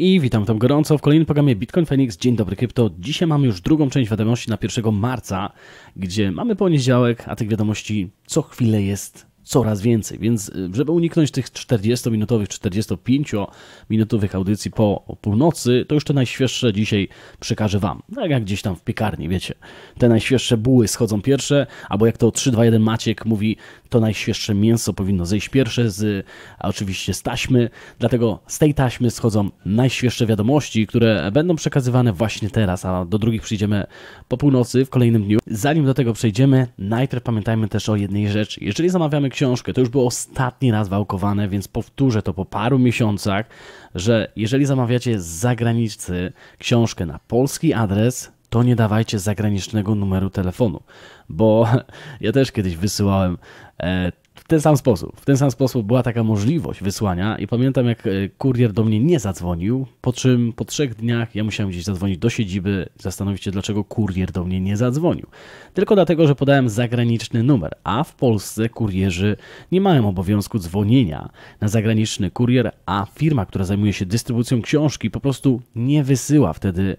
I witam tam gorąco w kolejnym programie Bitcoin Phoenix. Dzień dobry krypto. Dzisiaj mamy już drugą część wiadomości na 1 marca, gdzie mamy poniedziałek, a tych wiadomości co chwilę jest coraz więcej. Więc, y, żeby uniknąć tych 40-minutowych, 45-minutowych audycji po północy, to już te najświeższe dzisiaj przekażę Wam. Tak jak gdzieś tam w piekarni, wiecie. Te najświeższe buły schodzą pierwsze, albo jak to 321 Maciek mówi, to najświeższe mięso powinno zejść pierwsze, z, a oczywiście z taśmy. Dlatego z tej taśmy schodzą najświeższe wiadomości, które będą przekazywane właśnie teraz, a do drugich przyjdziemy po północy w kolejnym dniu. Zanim do tego przejdziemy, najpierw pamiętajmy też o jednej rzeczy. Jeżeli zamawiamy książkę. To już było ostatni raz wałkowane, więc powtórzę to po paru miesiącach, że jeżeli zamawiacie z zagranicy książkę na polski adres, to nie dawajcie zagranicznego numeru telefonu, bo ja też kiedyś wysyłałem e, ten sam sposób. W ten sam sposób była taka możliwość wysłania i pamiętam jak e, kurier do mnie nie zadzwonił, po czym po trzech dniach ja musiałem gdzieś zadzwonić do siedziby, zastanowić się dlaczego kurier do mnie nie zadzwonił. Tylko dlatego, że podałem zagraniczny numer, a w Polsce kurierzy nie mają obowiązku dzwonienia na zagraniczny kurier, a firma, która zajmuje się dystrybucją książki po prostu nie wysyła wtedy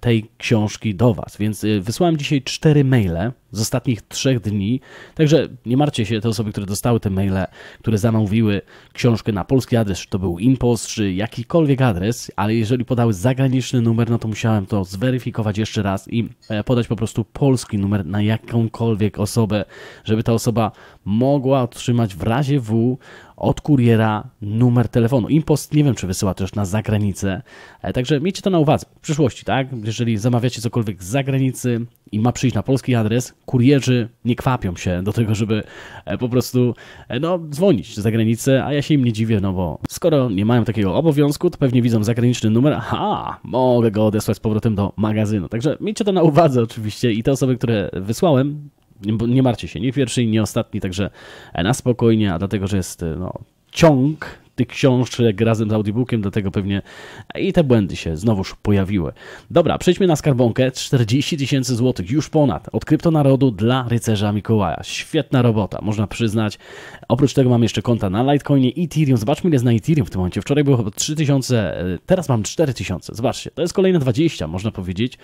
tej książki do Was. Więc y, wysłałem dzisiaj cztery maile z ostatnich trzech dni, także nie martwcie się, te osoby, które dostały te maile, które zamówiły książkę na polski adres, czy to był impost, czy jakikolwiek adres, ale jeżeli podały zagraniczny numer, no to musiałem to zweryfikować jeszcze raz i e, podać po prostu polski numer na jakąkolwiek osobę, żeby ta osoba mogła otrzymać w razie W od kuriera numer telefonu. Impost nie wiem, czy wysyła też na zagranicę. E, także miejcie to na uwadze w przyszłości, tak? Jeżeli zamawiacie cokolwiek z zagranicy i ma przyjść na polski adres, kurierzy nie kwapią się do tego, żeby e, po prostu e, no, dzwonić z granicę, a ja się im nie dziwię, no bo skoro nie mają takiego obowiązku, to pewnie widzą zagraniczny numer, aha, mogę go odesłać z powrotem do magazynu. Także miejcie to na uwadze oczywiście i te osoby, które wysłałem, nie martwcie się, nie pierwszy, nie ostatni, także e, na spokojnie, a dlatego, że jest e, no, ciąg tych książek razem z audiobookiem, dlatego pewnie i te błędy się znowuż pojawiły. Dobra, przejdźmy na skarbonkę. 40 tysięcy złotych, już ponad, od kryptonarodu dla rycerza Mikołaja. Świetna robota, można przyznać. Oprócz tego mam jeszcze konta na Litecoinie, Ethereum. Zobaczmy, ile na Ethereum w tym momencie. Wczoraj było chyba 3000, e, teraz mam 4000. Zobaczcie, to jest kolejne 20, można powiedzieć,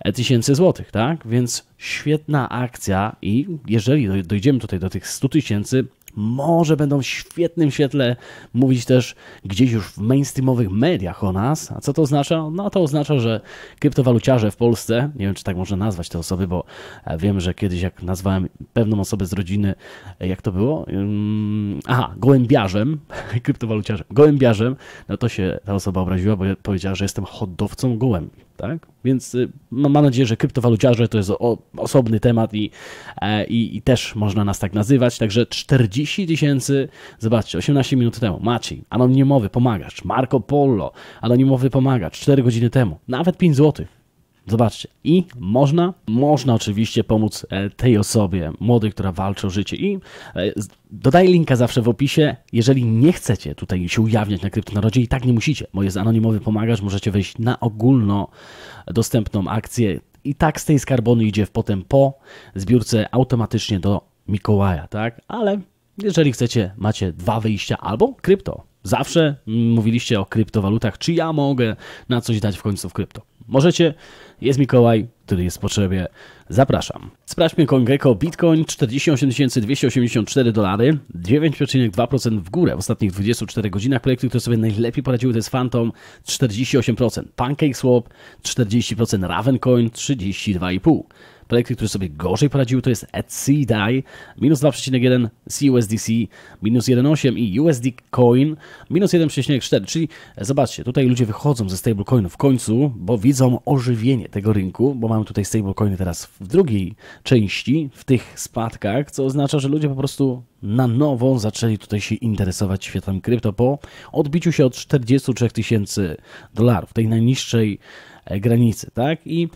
e, tysięcy złotych, tak? Więc świetna akcja i jeżeli dojdziemy tutaj do tych 100 tysięcy, może będą w świetnym świetle mówić też gdzieś już w mainstreamowych mediach o nas. A co to oznacza? No to oznacza, że kryptowaluciarze w Polsce, nie wiem czy tak można nazwać te osoby, bo e, wiem, że kiedyś jak nazwałem pewną osobę z rodziny, e, jak to było? Mm, aha, gołębiarzem, kryptowaluciarzem, gołębiarzem, no to się ta osoba obraziła, bo powiedziała, że jestem hodowcą gołębi. Tak? Więc y, no, mam nadzieję, że kryptowaluciarze to jest o, osobny temat i, e, i, i, też można nas tak nazywać. Także 40 tysięcy, zobaczcie, 18 minut temu. Maciej, anonimowy pomagacz, Marco Polo, anonimowy pomagacz, 4 godziny temu, nawet 5 złotych. Zobaczcie, i można, można oczywiście pomóc e, tej osobie młodej, która walczy o życie i e, dodaję linka zawsze w opisie, jeżeli nie chcecie tutaj się ujawniać na Kryptonarodzie i tak nie musicie, bo jest anonimowy możecie wejść na ogólno dostępną akcję i tak z tej skarbony idzie potem po zbiórce automatycznie do Mikołaja, tak? Ale jeżeli chcecie, macie dwa wyjścia albo krypto. Zawsze mm, mówiliście o kryptowalutach, czy ja mogę na coś dać w końcu w krypto. Możecie jest Mikołaj, który jest w potrzebie. Zapraszam. Sprawdźmy CoinGecko Bitcoin 48 284 dolary, 9,2% w górę w ostatnich 24 godzinach. Projekty, które sobie najlepiej poradziły to jest Phantom 48%, PancakeSwap 40%, Ravencoin 32,5%. Projekty, które sobie gorzej poradziły, to jest DAI, minus 2,1 CUSDC, minus 1,8 i USD Coin, minus 1,4. Czyli zobaczcie, tutaj ludzie wychodzą ze stablecoinu w końcu, bo widzą ożywienie tego rynku, bo mamy tutaj stablecoiny teraz w drugiej części, w tych spadkach, co oznacza, że ludzie po prostu na nowo zaczęli tutaj się interesować światem krypto po odbiciu się od 43 tysięcy dolarów, tej najniższej E, granicy, tak? I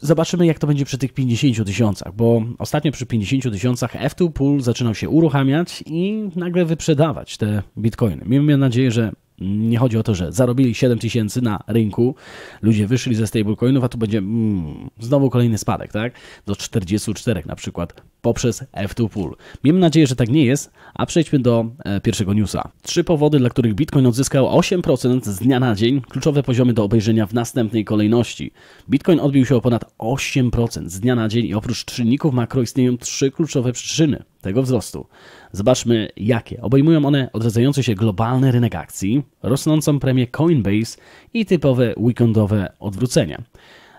zobaczymy, jak to będzie przy tych 50 tysiącach, bo ostatnio przy 50 tysiącach F2 Pool zaczynał się uruchamiać i nagle wyprzedawać te bitcoiny. Miejmy nadzieję, że nie chodzi o to, że zarobili 7 tysięcy na rynku, ludzie wyszli ze stablecoinów, a tu będzie mm, znowu kolejny spadek, tak? Do 44 na przykład poprzez F2 Pool. Miejmy nadzieję, że tak nie jest, a przejdźmy do e, pierwszego newsa. Trzy powody, dla których Bitcoin odzyskał 8% z dnia na dzień, kluczowe poziomy do obejrzenia w następnej kolejności. Bitcoin odbił się o ponad 8% z dnia na dzień i oprócz czynników makro istnieją trzy kluczowe przyczyny tego wzrostu. Zobaczmy jakie. Obejmują one odradzający się globalny rynek akcji, rosnącą premię Coinbase i typowe weekendowe odwrócenia.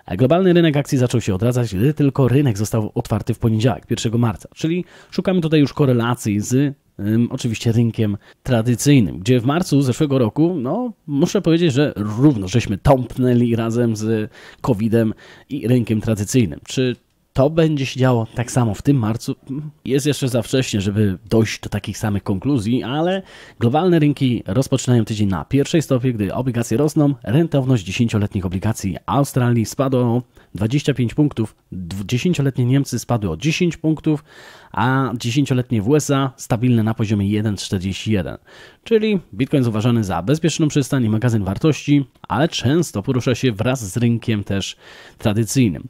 A globalny rynek akcji zaczął się odradzać, gdy tylko rynek został otwarty w poniedziałek, 1 marca. Czyli szukamy tutaj już korelacji z ym, oczywiście rynkiem tradycyjnym, gdzie w marcu zeszłego roku, no muszę powiedzieć, że równo żeśmy tąpnęli razem z COVID-em i rynkiem tradycyjnym. Czy to będzie się działo tak samo w tym marcu. Jest jeszcze za wcześnie, żeby dojść do takich samych konkluzji, ale globalne rynki rozpoczynają tydzień na pierwszej stopie, gdy obligacje rosną. Rentowność 10-letnich obligacji Australii spadła o 25 punktów, 10-letnie Niemcy spadły o 10 punktów, a 10-letnie w USA stabilne na poziomie 1,41. Czyli Bitcoin jest uważany za bezpieczną przystań i magazyn wartości, ale często porusza się wraz z rynkiem też tradycyjnym.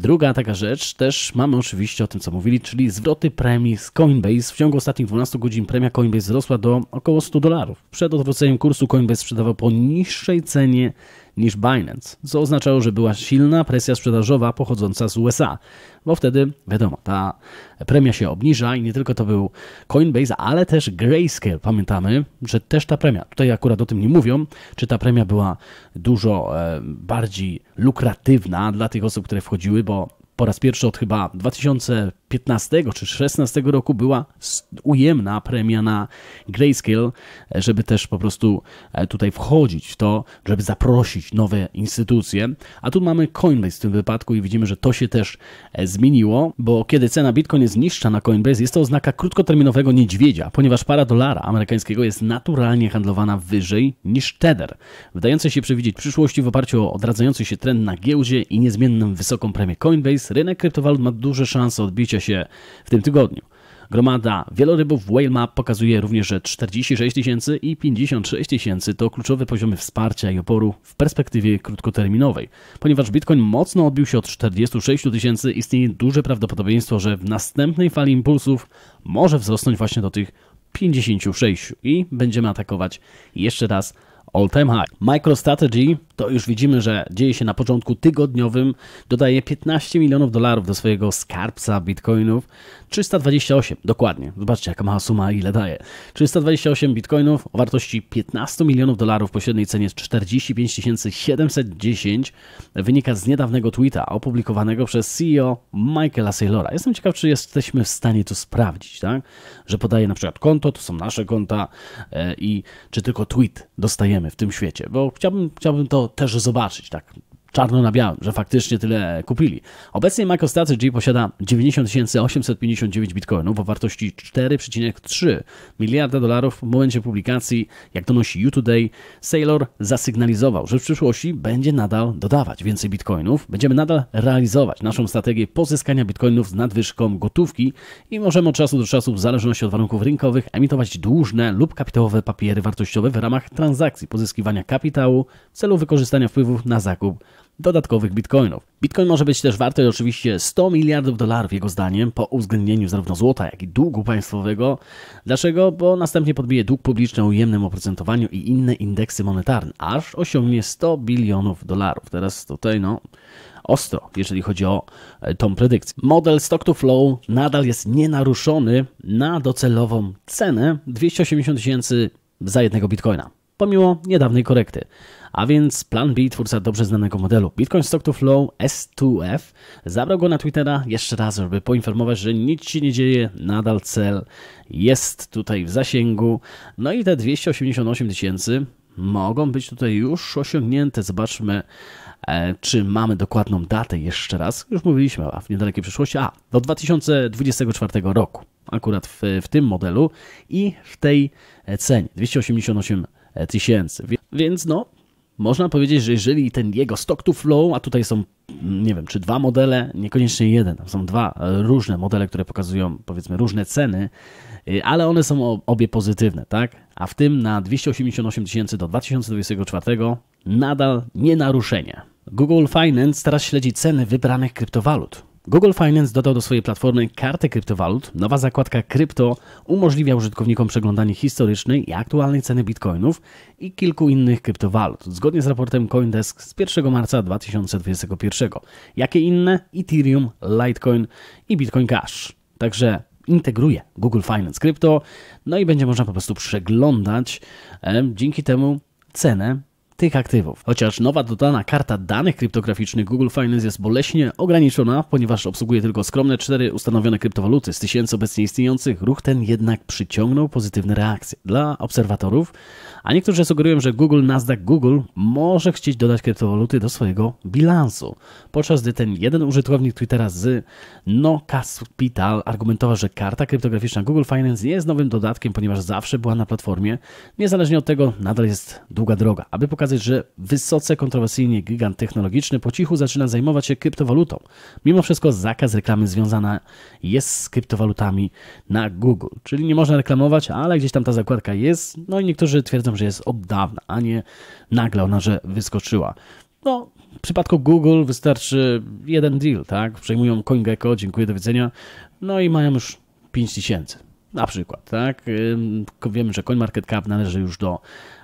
Druga taka rzecz, też mamy oczywiście o tym, co mówili, czyli zwroty premii z Coinbase. W ciągu ostatnich 12 godzin premia Coinbase wzrosła do około 100 dolarów. Przed odwróceniem kursu Coinbase sprzedawał po niższej cenie niż Binance, co oznaczało, że była silna presja sprzedażowa pochodząca z USA, bo wtedy, wiadomo, ta premia się obniża i nie tylko to był Coinbase, ale też Grayscale. Pamiętamy, że też ta premia, tutaj akurat o tym nie mówią, czy ta premia była dużo e, bardziej lukratywna dla tych osób, które wchodziły, bo po raz pierwszy od chyba 2000 15 czy 16 roku była ujemna premia na Grayscale, e, żeby też po prostu e, tutaj wchodzić w to, żeby zaprosić nowe instytucje. A tu mamy Coinbase w tym wypadku i widzimy, że to się też e, zmieniło, bo kiedy cena Bitcoin jest niższa na Coinbase, jest to oznaka krótkoterminowego niedźwiedzia, ponieważ para dolara amerykańskiego jest naturalnie handlowana wyżej niż Tether, wydające się przewidzieć przyszłości w oparciu o odradzający się trend na giełdzie i niezmienną wysoką premię Coinbase, rynek kryptowalut ma duże szanse odbicia się w tym tygodniu. Gromada wielorybów Whale Map pokazuje również, że 46 tysięcy i 56 tysięcy to kluczowe poziomy wsparcia i oporu w perspektywie krótkoterminowej. Ponieważ Bitcoin mocno odbił się od 46 tysięcy, istnieje duże prawdopodobieństwo, że w następnej fali impulsów może wzrosnąć właśnie do tych 56 i będziemy atakować jeszcze raz all time high. MicroStrategy to już widzimy, że dzieje się na początku tygodniowym. Dodaje 15 milionów dolarów do swojego skarbca bitcoinów. 328, dokładnie. Zobaczcie, jaka mała suma, ile daje. 328 bitcoinów o wartości 15 milionów dolarów po średniej cenie 45 710 wynika z niedawnego tweeta opublikowanego przez CEO Michaela Saylora. Jestem ciekaw, czy jesteśmy w stanie to sprawdzić, tak? Że podaje na przykład konto, to są nasze konta e, i czy tylko tweet dostajemy w tym świecie, bo chciałbym, chciałbym to też zobaczyć, tak czarno na białym, że faktycznie tyle kupili. Obecnie MicroStrategy posiada 90 859 bitcoinów o wartości 4,3 miliarda dolarów w momencie publikacji. Jak donosi YouToday, Today, Sailor zasygnalizował, że w przyszłości będzie nadal dodawać więcej bitcoinów. Będziemy nadal realizować naszą strategię pozyskania bitcoinów z nadwyżką gotówki i możemy od czasu do czasu, w zależności od warunków rynkowych, emitować dłużne lub kapitałowe papiery wartościowe w ramach transakcji pozyskiwania kapitału w celu wykorzystania wpływów na zakup dodatkowych bitcoinów. Bitcoin może być też warty oczywiście 100 miliardów dolarów, jego zdaniem, po uwzględnieniu zarówno złota, jak i długu państwowego. Dlaczego? Bo następnie podbije dług publiczny o ujemnym oprocentowaniu i inne indeksy monetarne, aż osiągnie 100 bilionów dolarów. Teraz tutaj, no, ostro, jeżeli chodzi o e, tą predykcję. Model stock to flow nadal jest nienaruszony na docelową cenę 280 tysięcy za jednego bitcoina, pomimo niedawnej korekty a więc plan B twórca dobrze znanego modelu Bitcoin Stock to Flow S2F zabrał go na Twittera jeszcze raz, żeby poinformować, że nic się nie dzieje, nadal cel jest tutaj w zasięgu. No i te 288 tysięcy mogą być tutaj już osiągnięte. Zobaczmy, e, czy mamy dokładną datę jeszcze raz. Już mówiliśmy, a w niedalekiej przyszłości, a do 2024 roku, akurat w, w tym modelu i w tej e, cenie 288 e, tysięcy. Więc no, można powiedzieć, że jeżeli ten jego stock to flow, a tutaj są, nie wiem, czy dwa modele, niekoniecznie jeden, są dwa różne modele, które pokazują, powiedzmy, różne ceny, y, ale one są obie pozytywne, tak? A w tym na 288 tysięcy do 2024 nadal nie naruszenie. Google Finance teraz śledzi ceny wybranych kryptowalut. Google Finance dodał do swojej platformy kartę kryptowalut. Nowa zakładka krypto umożliwia użytkownikom przeglądanie historycznej i aktualnej ceny bitcoinów i kilku innych kryptowalut, zgodnie z raportem Coindesk z 1 marca 2021. Jakie inne? Ethereum, Litecoin i Bitcoin Cash. Także integruje Google Finance Krypto, no i będzie można po prostu przeglądać e, dzięki temu cenę tych aktywów. Chociaż nowa dodana karta danych kryptograficznych Google Finance jest boleśnie ograniczona, ponieważ obsługuje tylko skromne cztery ustanowione kryptowaluty z tysięcy obecnie istniejących, ruch ten jednak przyciągnął pozytywne reakcje dla obserwatorów, a niektórzy sugerują, że Google Nasdaq Google może chcieć dodać kryptowaluty do swojego bilansu. Podczas gdy ten jeden użytkownik Twittera z No Capital argumentował, że karta kryptograficzna Google Finance nie jest nowym dodatkiem, ponieważ zawsze była na platformie. Niezależnie od tego nadal jest długa droga, aby pokazać pokazać, że wysoce kontrowersyjny gigant technologiczny po cichu zaczyna zajmować się kryptowalutą. Mimo wszystko zakaz reklamy związana jest z kryptowalutami na Google, czyli nie można reklamować, ale gdzieś tam ta zakładka jest, no i niektórzy twierdzą, że jest od dawna, a nie nagle ona, że wyskoczyła. No, w przypadku Google wystarczy jeden deal, tak? Przejmują CoinGecko, dziękuję, do widzenia, no i mają już 5000. Na przykład, tak? Wiemy, że CoinMarketCap należy już do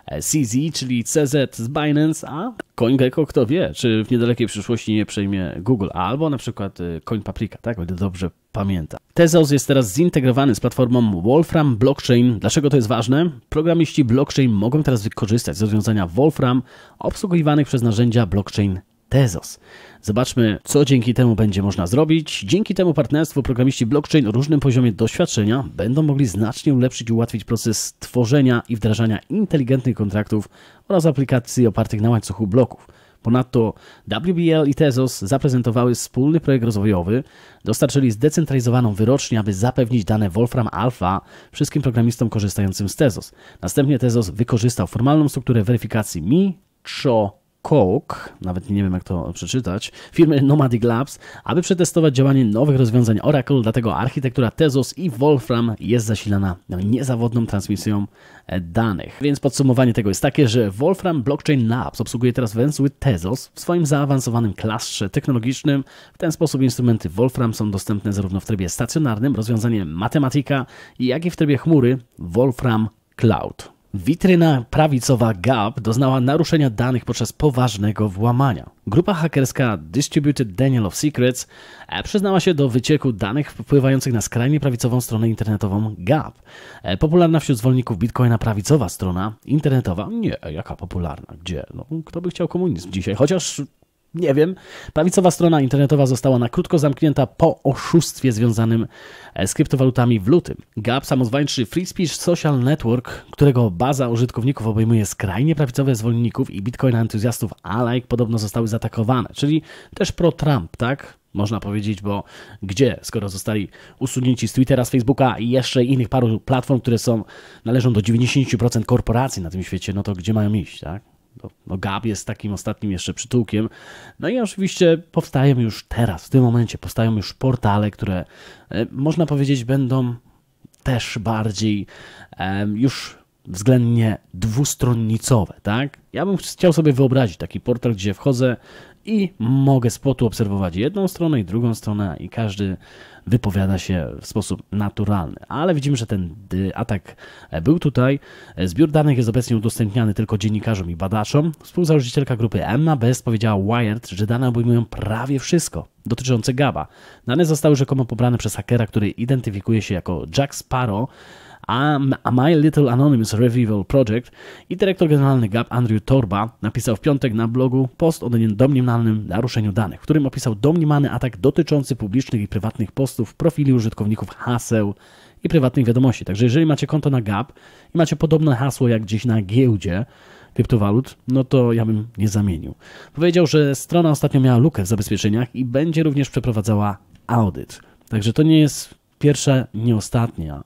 e, CZ, czyli CZ z Binance, a CoinGecko kto wie, czy w niedalekiej przyszłości nie przejmie Google, albo na przykład y, CoinPaprika, tak? Będę dobrze pamiętam. Tezos jest teraz zintegrowany z platformą Wolfram Blockchain. Dlaczego to jest ważne? Programiści blockchain mogą teraz wykorzystać rozwiązania Wolfram obsługiwanych przez narzędzia blockchain Tezos. Zobaczmy, co dzięki temu będzie można zrobić. Dzięki temu partnerstwu programiści blockchain o różnym poziomie doświadczenia będą mogli znacznie ulepszyć i ułatwić proces tworzenia i wdrażania inteligentnych kontraktów oraz aplikacji opartych na łańcuchu bloków. Ponadto WBL i Tezos zaprezentowały wspólny projekt rozwojowy, dostarczyli zdecentralizowaną wyrocznię, aby zapewnić dane Wolfram Alpha wszystkim programistom korzystającym z Tezos. Następnie Tezos wykorzystał formalną strukturę weryfikacji Mi, Cho Coke, nawet nie wiem jak to przeczytać, firmy Nomadic Labs, aby przetestować działanie nowych rozwiązań Oracle, dlatego architektura Tezos i Wolfram jest zasilana niezawodną transmisją e, danych. Więc podsumowanie tego jest takie, że Wolfram Blockchain Labs obsługuje teraz węzły Tezos w swoim zaawansowanym klastrze technologicznym. W ten sposób instrumenty Wolfram są dostępne zarówno w trybie stacjonarnym, rozwiązaniem matematyka, jak i w trybie chmury Wolfram Cloud. Witryna prawicowa Gap doznała naruszenia danych podczas poważnego włamania. Grupa hakerska Distributed Daniel of Secrets e, przyznała się do wycieku danych wpływających na skrajnie prawicową stronę internetową Gap. E, popularna wśród zwolenników Bitcoina prawicowa strona internetowa? Nie, e, jaka popularna? Gdzie? No, kto by chciał komunizm dzisiaj? Chociaż nie wiem. Prawicowa strona internetowa została na krótko zamknięta po oszustwie związanym e, z kryptowalutami w lutym. Gap, samozwańczy Free Speech Social Network, którego baza użytkowników obejmuje skrajnie prawicowe zwolenników i bitcoina entuzjastów alike, podobno zostały zaatakowane, czyli też pro-Trump, tak? Można powiedzieć, bo gdzie, skoro zostali usunięci z Twittera, z Facebooka i jeszcze innych paru platform, które są, należą do 90% korporacji na tym świecie, no to gdzie mają iść, tak? No, no Gab jest takim ostatnim jeszcze przytułkiem. No i oczywiście powstają już teraz, w tym momencie, powstają już portale, które e, można powiedzieć będą też bardziej e, już względnie dwustronnicowe, tak? Ja bym chciał sobie wyobrazić taki portal, gdzie wchodzę i mogę z potu obserwować jedną stronę i drugą stronę i każdy wypowiada się w sposób naturalny. Ale widzimy, że ten atak był tutaj. Zbiór danych jest obecnie udostępniany tylko dziennikarzom i badaczom. Współzałożycielka grupy Emma Best powiedziała Wired, że dane obejmują prawie wszystko dotyczące GABA. Dane zostały rzekomo pobrane przez hakera, który identyfikuje się jako Jack Sparrow, a My Little Anonymous Revival Project i dyrektor generalny Gap Andrew Torba napisał w piątek na blogu post o domniemanym naruszeniu danych, w którym opisał domniemany atak dotyczący publicznych i prywatnych postów, profili użytkowników haseł i prywatnych wiadomości. Także jeżeli macie konto na Gap i macie podobne hasło jak gdzieś na giełdzie, kryptowalut, no to ja bym nie zamienił. Powiedział, że strona ostatnio miała lukę w zabezpieczeniach i będzie również przeprowadzała audyt. Także to nie jest pierwsza, nie ostatnia.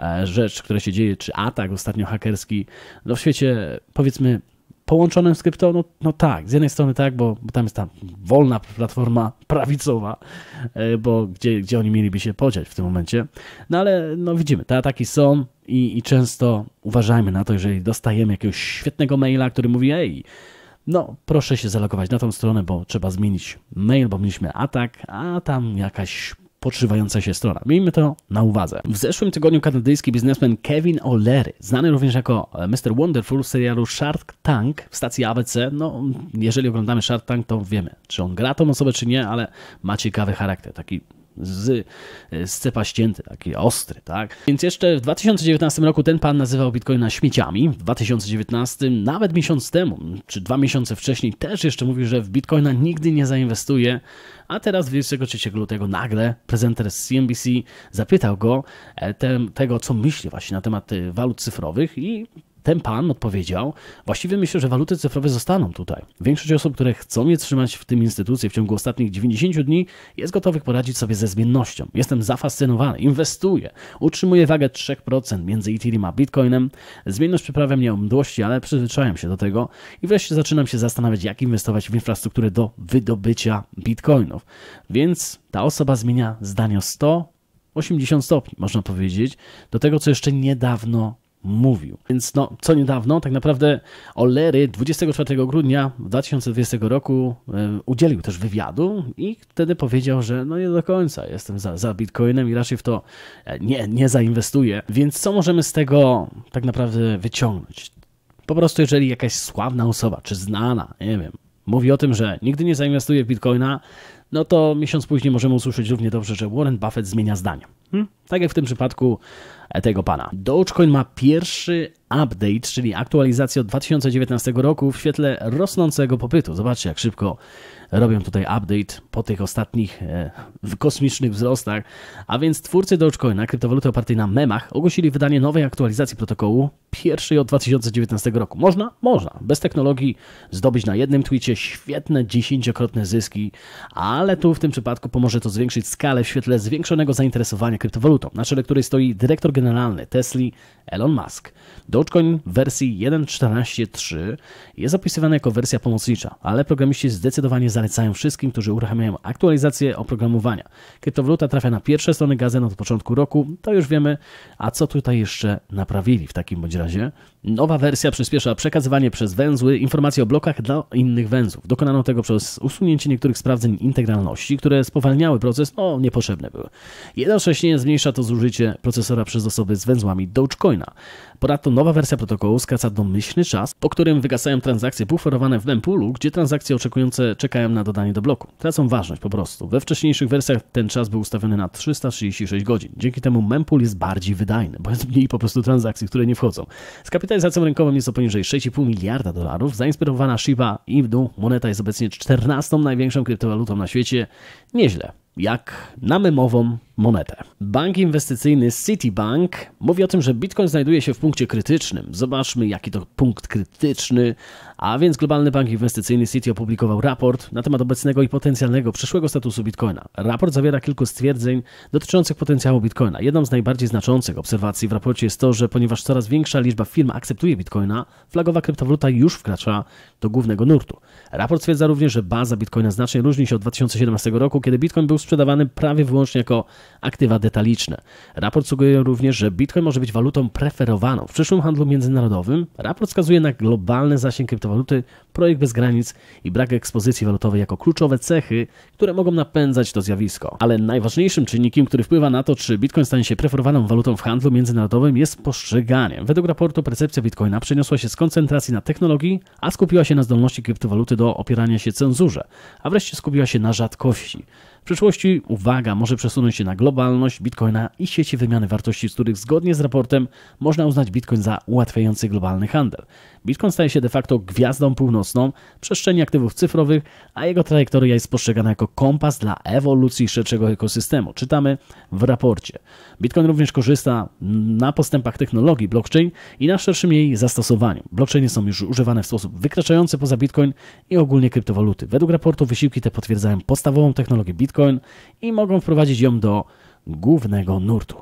E, rzecz, która się dzieje, czy atak ostatnio hakerski, no w świecie powiedzmy połączonym z krypto, no, no tak, z jednej strony tak, bo, bo tam jest ta wolna platforma prawicowa, e, bo gdzie, gdzie oni mieliby się podziać w tym momencie, no ale no widzimy, te ataki są i, i często uważajmy na to, jeżeli dostajemy jakiegoś świetnego maila, który mówi, ej, no, proszę się zalogować na tą stronę, bo trzeba zmienić mail, bo mieliśmy atak, a tam jakaś podszywająca się strona. Miejmy to na uwadze. W zeszłym tygodniu kanadyjski biznesmen Kevin O'Leary, znany również jako e, Mr. Wonderful w serialu Shark Tank w stacji ABC, no jeżeli oglądamy Shark Tank, to wiemy, czy on gra tą osobę, czy nie, ale ma ciekawy charakter, taki z, e, z cepa ścięty, taki ostry, tak? Więc jeszcze w 2019 roku ten pan nazywał bitcoina śmieciami, w 2019, nawet miesiąc temu, czy dwa miesiące wcześniej też jeszcze mówił, że w bitcoina nigdy nie zainwestuje, a teraz 23 lutego nagle prezenter z CNBC zapytał go e, te, tego, co myśli właśnie na temat e, walut cyfrowych i ten pan odpowiedział, właściwie myślę, że waluty cyfrowe zostaną tutaj. Większość osób, które chcą je trzymać w tym instytucie w ciągu ostatnich 90 dni, jest gotowych poradzić sobie ze zmiennością. Jestem zafascynowany, inwestuję, utrzymuję wagę 3% między Ethereum a Bitcoinem. Zmienność przyprawia mnie o mdłości, ale przyzwyczajam się do tego i wreszcie zaczynam się zastanawiać, jak inwestować w infrastrukturę do wydobycia Bitcoinów. Więc ta osoba zmienia zdanie o 100 80 stopni, można powiedzieć, do tego, co jeszcze niedawno mówił. Więc no, co niedawno, tak naprawdę Olery 24 grudnia 2020 roku e, udzielił też wywiadu i wtedy powiedział, że no nie do końca jestem za, za Bitcoinem i raczej w to e, nie, nie zainwestuję. Więc co możemy z tego tak naprawdę wyciągnąć? Po prostu jeżeli jakaś sławna osoba, czy znana, nie wiem, mówi o tym, że nigdy nie zainwestuje w Bitcoina, no to miesiąc później możemy usłyszeć równie dobrze, że Warren Buffett zmienia zdanie. Hmm? Tak jak w tym przypadku e, tego pana. Dogecoin ma pierwszy update, czyli aktualizację od 2019 roku w świetle rosnącego popytu. Zobaczcie, jak szybko robią tutaj update po tych ostatnich e, kosmicznych wzrostach. A więc twórcy Dogecoina, kryptowaluty opartej na memach, ogłosili wydanie nowej aktualizacji protokołu pierwszej od 2019 roku. Można? Można. Bez technologii zdobyć na jednym tweetie świetne dziesięciokrotne zyski, ale tu w tym przypadku pomoże to zwiększyć skalę w świetle zwiększonego zainteresowania kryptowalutą, na czele której stoi dyrektor generalny Tesli Elon Musk. Dogecoin w wersji 1.14.3 jest opisywana jako wersja pomocnicza, ale programiści zdecydowanie zalecają wszystkim, którzy uruchamiają aktualizację oprogramowania. Kryptowaluta trafia na pierwsze strony gazet od początku roku, to już wiemy, a co tutaj jeszcze naprawili w takim bądź razie Yeah. Nowa wersja przyspiesza przekazywanie przez węzły informacji o blokach dla innych węzłów. Dokonano tego przez usunięcie niektórych sprawdzeń integralności, które spowalniały proces, no niepotrzebne były. Jednocześnie zmniejsza to zużycie procesora przez osoby z węzłami Dogecoina. Ponadto nowa wersja protokołu skraca domyślny czas, po którym wygasają transakcje buforowane w mempoolu, gdzie transakcje oczekujące czekają na dodanie do bloku. Tracą ważność po prostu. We wcześniejszych wersjach ten czas był ustawiony na 336 godzin. Dzięki temu mempool jest bardziej wydajny, bo jest mniej po prostu transakcji, które nie wchodzą. Z Kapitalizacją rynkową nieco poniżej 6,5 miliarda dolarów. Zainspirowana Shiba Inu moneta jest obecnie 14 największą kryptowalutą na świecie. Nieźle jak na memową monetę. Bank inwestycyjny Citibank mówi o tym, że Bitcoin znajduje się w punkcie krytycznym. Zobaczmy, jaki to punkt krytyczny. A więc Globalny Bank Inwestycyjny Citi opublikował raport na temat obecnego i potencjalnego przyszłego statusu Bitcoina. Raport zawiera kilku stwierdzeń dotyczących potencjału Bitcoina. Jedną z najbardziej znaczących obserwacji w raporcie jest to, że ponieważ coraz większa liczba firm akceptuje Bitcoina, flagowa kryptowaluta już wkracza do głównego nurtu. Raport stwierdza również, że baza Bitcoina znacznie różni się od 2017 roku, kiedy Bitcoin był sprzedawany prawie wyłącznie jako aktywa detaliczne. Raport sugeruje również, że Bitcoin może być walutą preferowaną w przyszłym handlu międzynarodowym. Raport wskazuje na globalny zasięg kryptowaluty, projekt bez granic i brak ekspozycji walutowej jako kluczowe cechy, które mogą napędzać to zjawisko. Ale najważniejszym czynnikiem, który wpływa na to, czy Bitcoin stanie się preferowaną walutą w handlu międzynarodowym jest postrzeganie. Według raportu percepcja Bitcoina przeniosła się z koncentracji na technologii, a skupiła się na zdolności kryptowaluty do opierania się cenzurze, a wreszcie skupiła się na rzadkości przyszłości, uwaga, może przesunąć się na globalność bitcoina i sieci wymiany wartości, z których zgodnie z raportem można uznać bitcoin za ułatwiający globalny handel. Bitcoin staje się de facto gwiazdą północną przestrzeni aktywów cyfrowych, a jego trajektoria jest postrzegana jako kompas dla ewolucji szerszego ekosystemu. Czytamy w raporcie. Bitcoin również korzysta na postępach technologii blockchain i na szerszym jej zastosowaniu. Blockchainy są już używane w sposób wykraczający poza Bitcoin i ogólnie kryptowaluty. Według raportu wysiłki te potwierdzają podstawową technologię Bitcoin i mogą wprowadzić ją do głównego nurtu.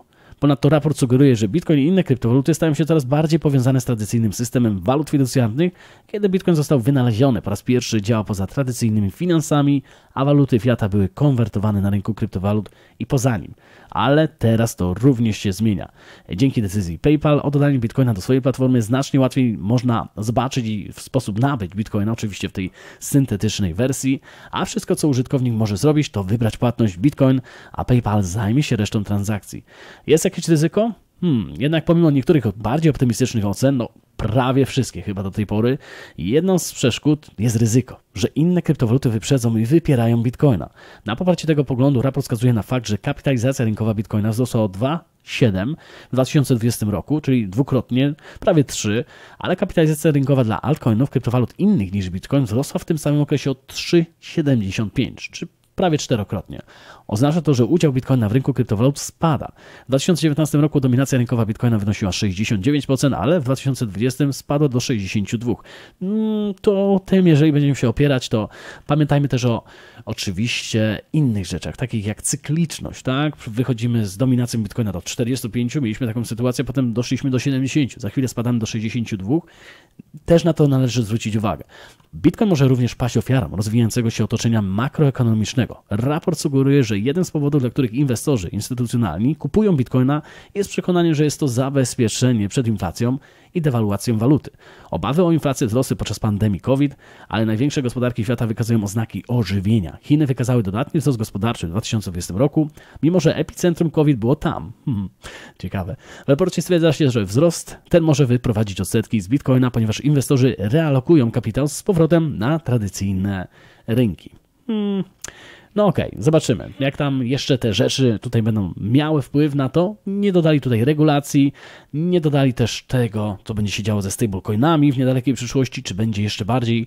Ponadto raport sugeruje, że Bitcoin i inne kryptowaluty stają się coraz bardziej powiązane z tradycyjnym systemem walut fiducjarnych. Kiedy Bitcoin został wynaleziony po raz pierwszy, działa poza tradycyjnymi finansami, a waluty fiata były konwertowane na rynku kryptowalut i poza nim ale teraz to również się zmienia. Dzięki decyzji PayPal o dodaniu Bitcoina do swojej platformy znacznie łatwiej można zobaczyć i w sposób nabyć Bitcoina, oczywiście w tej syntetycznej wersji, a wszystko co użytkownik może zrobić to wybrać płatność Bitcoin, a PayPal zajmie się resztą transakcji. Jest jakieś ryzyko? Hmm, jednak pomimo niektórych bardziej optymistycznych ocen, no prawie wszystkie chyba do tej pory, jedną z przeszkód jest ryzyko, że inne kryptowaluty wyprzedzą i wypierają bitcoina. Na poparcie tego poglądu raport wskazuje na fakt, że kapitalizacja rynkowa bitcoina wzrosła o 2,7 w 2020 roku, czyli dwukrotnie, prawie 3, ale kapitalizacja rynkowa dla altcoinów, kryptowalut innych niż bitcoin wzrosła w tym samym okresie o 3,75, czy prawie czterokrotnie. Oznacza to, że udział bitcoina w rynku kryptowalut spada. W 2019 roku dominacja rynkowa bitcoina wynosiła 69%, ale w 2020 spadła do 62%. Mm, to tym, jeżeli będziemy się opierać, to pamiętajmy też o oczywiście innych rzeczach, takich jak cykliczność. Tak? Wychodzimy z dominacją bitcoina do 45%, mieliśmy taką sytuację, potem doszliśmy do 70%, za chwilę spadamy do 62%. Też na to należy zwrócić uwagę. Bitcoin może również paść ofiarą rozwijającego się otoczenia makroekonomicznego Raport sugeruje, że jeden z powodów, dla których inwestorzy instytucjonalni kupują bitcoina, jest przekonanie, że jest to zabezpieczenie przed inflacją i dewaluacją waluty. Obawy o inflację wzrosły podczas pandemii COVID, ale największe gospodarki świata wykazują oznaki ożywienia. Chiny wykazały dodatni wzrost gospodarczy w 2020 roku, mimo że epicentrum COVID było tam. Hmm, ciekawe. W raporcie stwierdza się, że wzrost ten może wyprowadzić odsetki z bitcoina, ponieważ inwestorzy realokują kapitał z powrotem na tradycyjne rynki. Hmm. No okej, okay, zobaczymy. Jak tam jeszcze te rzeczy tutaj będą miały wpływ na to, nie dodali tutaj regulacji, nie dodali też tego, co będzie się działo ze stablecoinami w niedalekiej przyszłości, czy będzie jeszcze bardziej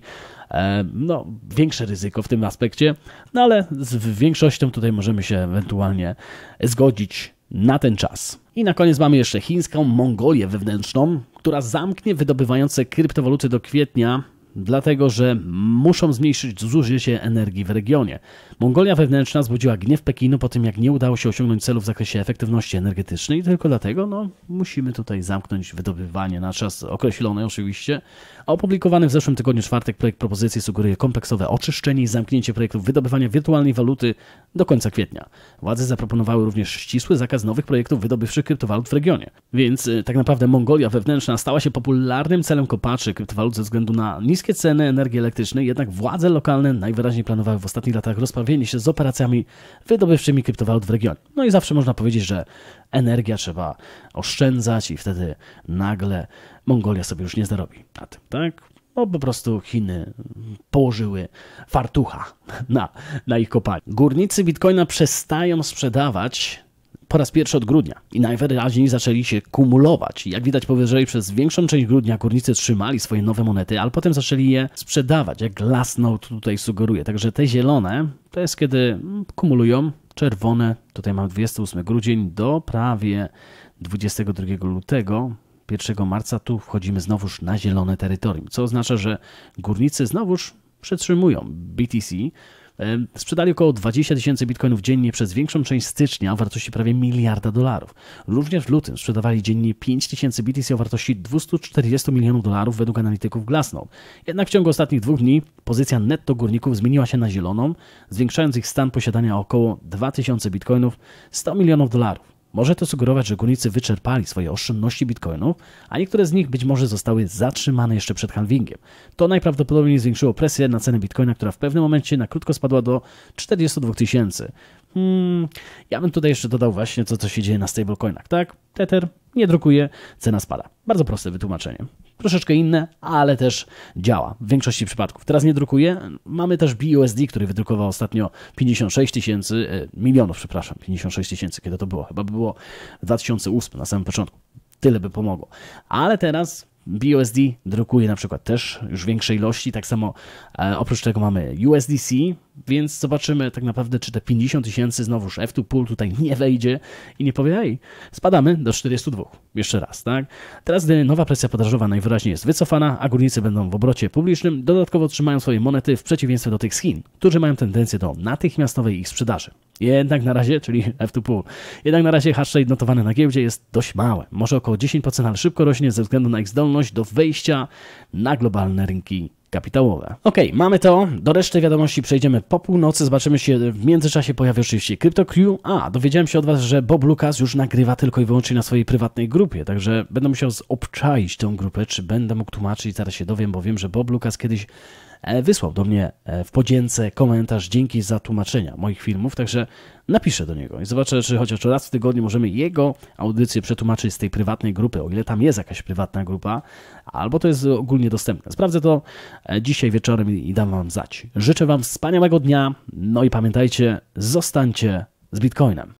e, no, większe ryzyko w tym aspekcie, no ale z większością tutaj możemy się ewentualnie zgodzić na ten czas. I na koniec mamy jeszcze chińską Mongolię wewnętrzną, która zamknie wydobywające kryptowaluty do kwietnia dlatego że muszą zmniejszyć zużycie energii w regionie. Mongolia wewnętrzna zbudziła gniew Pekinu po tym, jak nie udało się osiągnąć celów w zakresie efektywności energetycznej, tylko dlatego no, musimy tutaj zamknąć wydobywanie na czas określony oczywiście. A opublikowany w zeszłym tygodniu czwartek projekt propozycji sugeruje kompleksowe oczyszczenie i zamknięcie projektów wydobywania wirtualnej waluty do końca kwietnia. Władze zaproponowały również ścisły zakaz nowych projektów wydobywczych kryptowalut w regionie. Więc y, tak naprawdę Mongolia wewnętrzna stała się popularnym celem kopaczy kryptowalut ze względu na niską niskie ceny energii elektrycznej, jednak władze lokalne najwyraźniej planowały w ostatnich latach rozprawienie się z operacjami wydobywczymi kryptowalut w regionie. No i zawsze można powiedzieć, że energia trzeba oszczędzać i wtedy nagle Mongolia sobie już nie zarobi na tym, tak? bo po prostu Chiny położyły fartucha na, na ich kopalni. Górnicy bitcoina przestają sprzedawać po raz pierwszy od grudnia i najwyraźniej zaczęli się kumulować. Jak widać powyżej, przez większą część grudnia górnicy trzymali swoje nowe monety, ale potem zaczęli je sprzedawać, jak Glassnote tutaj sugeruje. Także te zielone to jest kiedy mm, kumulują, czerwone, tutaj mam 28 grudzień do prawie 22 lutego, 1 marca tu wchodzimy znowuż na zielone terytorium, co oznacza, że górnicy znowuż przetrzymują BTC, E, Sprzedali około 20 tysięcy bitcoinów dziennie przez większą część stycznia o wartości prawie miliarda dolarów. Również w lutym sprzedawali dziennie 5 tysięcy BTC o wartości 240 milionów dolarów według analityków Glassnode. Jednak w ciągu ostatnich dwóch dni pozycja netto górników zmieniła się na zieloną, zwiększając ich stan posiadania o około 2000 bitcoinów 100 milionów dolarów. Może to sugerować, że górnicy wyczerpali swoje oszczędności bitcoinów, a niektóre z nich być może zostały zatrzymane jeszcze przed halvingiem. To najprawdopodobniej zwiększyło presję na cenę bitcoina, która w pewnym momencie na krótko spadła do 42 tysięcy. Hmm, ja bym tutaj jeszcze dodał właśnie to, co się dzieje na stablecoinach, tak? Tether nie drukuje, cena spada. Bardzo proste wytłumaczenie. Troszeczkę inne, ale też działa w większości przypadków. Teraz nie drukuje. Mamy też BUSD, który wydrukował ostatnio 56 tysięcy, e, milionów, przepraszam, 56 tysięcy, kiedy to było? Chyba było w 2008, na samym początku. Tyle by pomogło. Ale teraz BUSD drukuje na przykład też już większe ilości. Tak samo e, oprócz tego mamy USDC, więc zobaczymy tak naprawdę, czy te 50 tysięcy znowuż F2Pool tutaj nie wejdzie i nie powie, hej, spadamy do 42. Jeszcze raz, tak? Teraz, gdy nowa presja podażowa najwyraźniej jest wycofana, a górnicy będą w obrocie publicznym, dodatkowo trzymają swoje monety w przeciwieństwie do tych z Chin, którzy mają tendencję do natychmiastowej ich sprzedaży. Jednak na razie, czyli F2Pool, jednak na razie hash rate notowany na giełdzie jest dość mały, może około 10%, ale szybko rośnie ze względu na ich zdolność do wejścia na globalne rynki kapitałowe. Ok, mamy to. Do reszty wiadomości przejdziemy po północy. Zobaczymy się. W międzyczasie pojawi oczywiście CryptoQ. A, dowiedziałem się od Was, że Bob Lucas już nagrywa tylko i wyłącznie na swojej prywatnej grupie, także będę musiał zobczaić tą grupę, czy będę mógł tłumaczyć. Zaraz się dowiem, bo wiem, że Bob Lucas kiedyś E, wysłał do mnie e, w podzięce komentarz dzięki za tłumaczenia moich filmów, także napiszę do niego i zobaczę, czy chociaż raz w tygodniu możemy jego audycję przetłumaczyć z tej prywatnej grupy, o ile tam jest jakaś prywatna grupa, albo to jest ogólnie dostępne. Sprawdzę to e, dzisiaj wieczorem i dam wam zać. Życzę wam wspaniałego dnia, no i pamiętajcie, zostańcie z Bitcoinem.